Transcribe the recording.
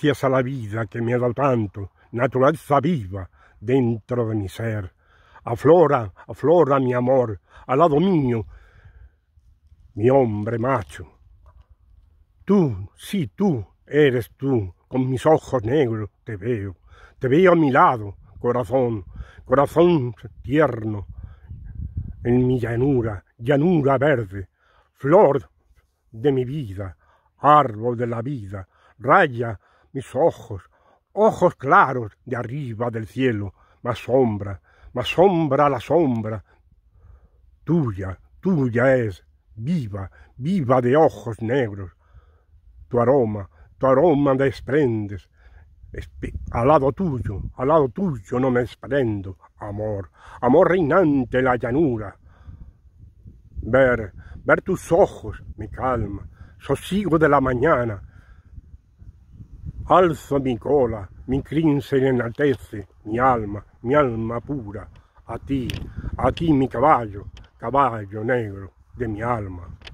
gracias a la vida que me ha dado tanto, naturaleza viva dentro de mi ser. Aflora, aflora mi amor, al lado mío, mi hombre macho. Tú, sí, tú, eres tú, con mis ojos negros te veo, te veo a mi lado, corazón, corazón tierno, en mi llanura, llanura verde, flor de mi vida, árbol de la vida, raya mis ojos, ojos claros de arriba del cielo, más sombra, más sombra la sombra. Tuya, tuya es, viva, viva de ojos negros. Tu aroma, tu aroma me desprendes. Al lado tuyo, al lado tuyo no me desprendo, amor, amor reinante la llanura. Ver, ver tus ojos, mi calma, sosiego de la mañana, Alza mi cola, mi crinse in altezze, mi alma, mi alma pura, a ti, a ti mi cavallo, cavallo negro de mi alma.